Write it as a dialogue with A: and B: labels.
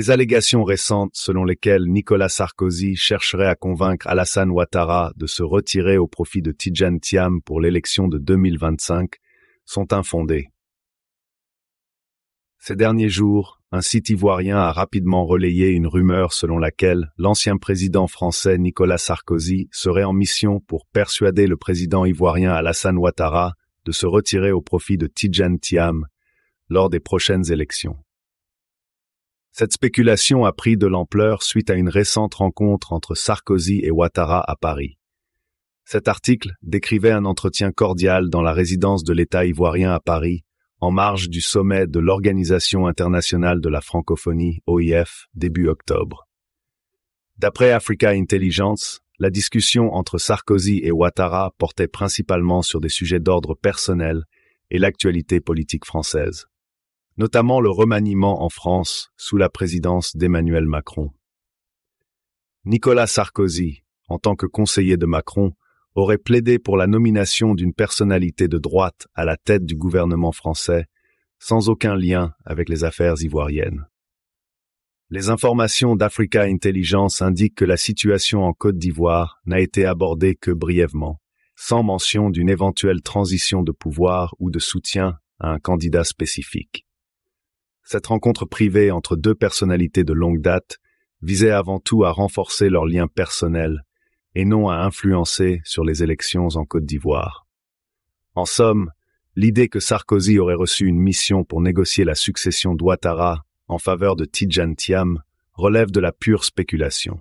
A: Les allégations récentes selon lesquelles Nicolas Sarkozy chercherait à convaincre Alassane Ouattara de se retirer au profit de Tidjane Thiam pour l'élection de 2025 sont infondées. Ces derniers jours, un site ivoirien a rapidement relayé une rumeur selon laquelle l'ancien président français Nicolas Sarkozy serait en mission pour persuader le président ivoirien Alassane Ouattara de se retirer au profit de Tidjane Thiam lors des prochaines élections. Cette spéculation a pris de l'ampleur suite à une récente rencontre entre Sarkozy et Ouattara à Paris. Cet article décrivait un entretien cordial dans la résidence de l'État ivoirien à Paris, en marge du sommet de l'Organisation internationale de la francophonie, OIF, début octobre. D'après Africa Intelligence, la discussion entre Sarkozy et Ouattara portait principalement sur des sujets d'ordre personnel et l'actualité politique française notamment le remaniement en France sous la présidence d'Emmanuel Macron. Nicolas Sarkozy, en tant que conseiller de Macron, aurait plaidé pour la nomination d'une personnalité de droite à la tête du gouvernement français, sans aucun lien avec les affaires ivoiriennes. Les informations d'Africa Intelligence indiquent que la situation en Côte d'Ivoire n'a été abordée que brièvement, sans mention d'une éventuelle transition de pouvoir ou de soutien à un candidat spécifique. Cette rencontre privée entre deux personnalités de longue date visait avant tout à renforcer leurs liens personnels et non à influencer sur les élections en Côte d'Ivoire. En somme, l'idée que Sarkozy aurait reçu une mission pour négocier la succession d'Ouattara en faveur de Tijan relève de la pure spéculation.